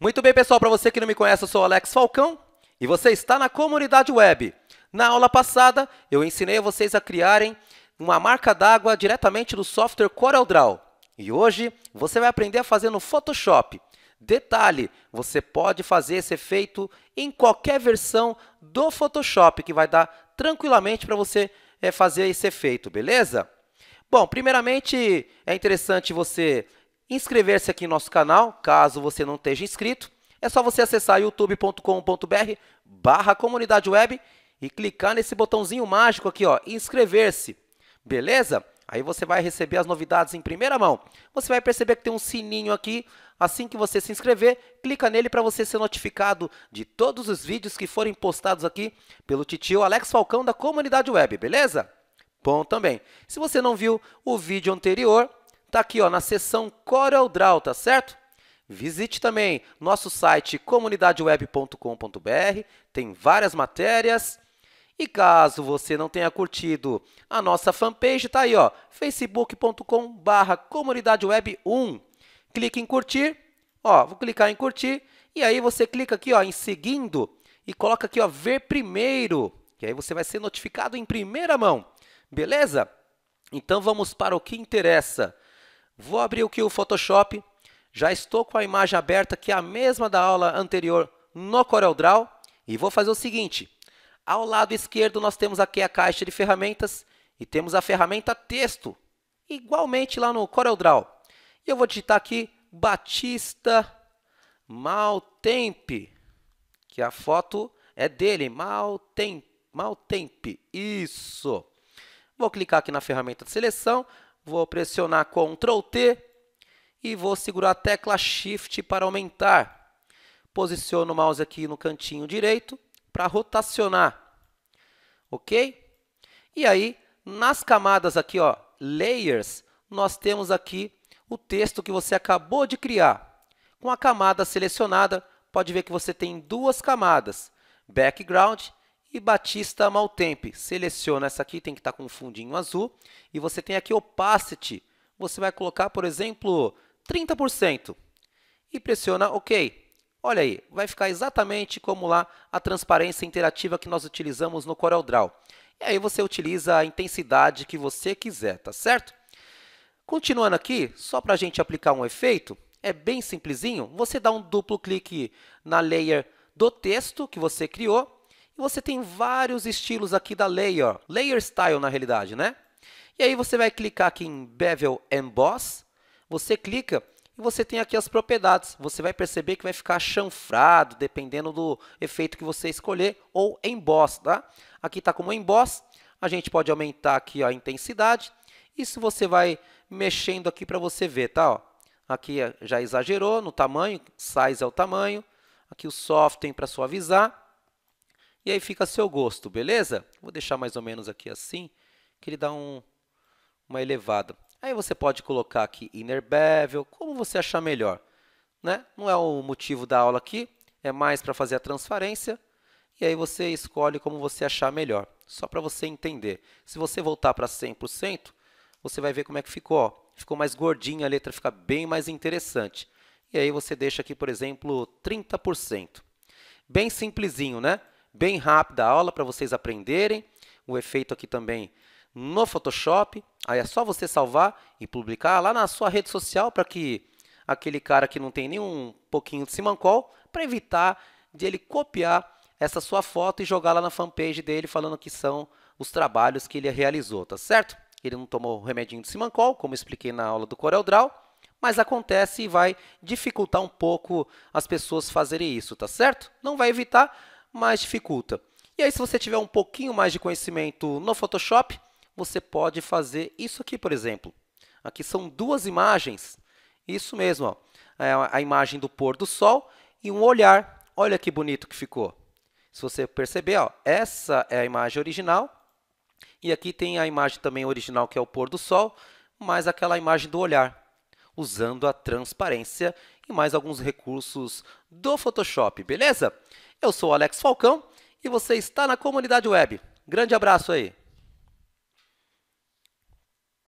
Muito bem, pessoal, para você que não me conhece, eu sou Alex Falcão e você está na comunidade web. Na aula passada, eu ensinei a vocês a criarem uma marca d'água diretamente do software CorelDRAW. E hoje você vai aprender a fazer no Photoshop. Detalhe, você pode fazer esse efeito em qualquer versão do Photoshop, que vai dar tranquilamente para você é, fazer esse efeito, beleza? Bom, primeiramente é interessante você Inscrever-se aqui em nosso canal, caso você não esteja inscrito, é só você acessar youtube.com.br barra comunidade web e clicar nesse botãozinho mágico aqui, ó, inscrever-se, beleza? Aí você vai receber as novidades em primeira mão. Você vai perceber que tem um sininho aqui, assim que você se inscrever, clica nele para você ser notificado de todos os vídeos que forem postados aqui pelo titio Alex Falcão da comunidade web, beleza? Bom também. Se você não viu o vídeo anterior, Está aqui ó, na seção CorelDRAW, tá certo? Visite também nosso site comunidadeweb.com.br, tem várias matérias. E caso você não tenha curtido a nossa fanpage, está aí, ó, facebook.com barra comunidadeweb1. Clique em curtir, ó, vou clicar em curtir, e aí você clica aqui ó, em seguindo e coloca aqui ó, ver primeiro, que aí você vai ser notificado em primeira mão, beleza? Então vamos para o que interessa. Vou abrir aqui o Photoshop. Já estou com a imagem aberta, que é a mesma da aula anterior no CorelDRAW. E vou fazer o seguinte. Ao lado esquerdo, nós temos aqui a caixa de ferramentas e temos a ferramenta texto, igualmente lá no CorelDRAW. E eu vou digitar aqui Batista Maltemp, que a foto é dele, Maltempe, Maltemp. isso. Vou clicar aqui na ferramenta de seleção, vou pressionar Ctrl T e vou segurar a tecla Shift para aumentar. Posiciono o mouse aqui no cantinho direito para rotacionar, ok? E aí, nas camadas aqui, ó, Layers, nós temos aqui o texto que você acabou de criar. Com a camada selecionada, pode ver que você tem duas camadas, Background e Batista Maltempe, seleciona essa aqui, tem que estar tá com um fundinho azul. E você tem aqui Opacity, você vai colocar, por exemplo, 30%. E pressiona OK. Olha aí, vai ficar exatamente como lá a transparência interativa que nós utilizamos no CorelDRAW. E aí você utiliza a intensidade que você quiser, tá certo? Continuando aqui, só para a gente aplicar um efeito, é bem simplesinho. Você dá um duplo clique na layer do texto que você criou você tem vários estilos aqui da Layer, Layer Style na realidade, né? E aí você vai clicar aqui em Bevel Emboss, você clica e você tem aqui as propriedades. Você vai perceber que vai ficar chanfrado, dependendo do efeito que você escolher, ou emboss, tá? Aqui está como emboss, a gente pode aumentar aqui ó, a intensidade, isso você vai mexendo aqui para você ver, tá? Ó, aqui já exagerou no tamanho, size é o tamanho, aqui o soft tem para suavizar, e aí fica a seu gosto, beleza? Vou deixar mais ou menos aqui assim, que ele dá um, uma elevada. Aí você pode colocar aqui inner bevel, como você achar melhor. Né? Não é o motivo da aula aqui, é mais para fazer a transferência. E aí você escolhe como você achar melhor, só para você entender. Se você voltar para 100%, você vai ver como é que ficou. Ó. Ficou mais gordinha, a letra fica bem mais interessante. E aí você deixa aqui, por exemplo, 30%. Bem simplesinho, né? bem rápida a aula para vocês aprenderem o efeito aqui também no Photoshop. Aí é só você salvar e publicar lá na sua rede social para que aquele cara que não tem nenhum pouquinho de simancol, para evitar de ele copiar essa sua foto e jogar lá na fanpage dele falando que são os trabalhos que ele realizou, tá certo? Ele não tomou o remedinho de simancol, como expliquei na aula do CorelDRAW, mas acontece e vai dificultar um pouco as pessoas fazerem isso, tá certo? Não vai evitar, mais dificulta. E aí, se você tiver um pouquinho mais de conhecimento no Photoshop, você pode fazer isso aqui, por exemplo. Aqui são duas imagens. Isso mesmo, ó. É a imagem do pôr do sol e um olhar. Olha que bonito que ficou. Se você perceber, ó, essa é a imagem original. E aqui tem a imagem também original, que é o pôr do sol, mais aquela imagem do olhar, usando a transparência e mais alguns recursos do Photoshop, beleza? Eu sou o Alex Falcão e você está na comunidade web. Grande abraço aí!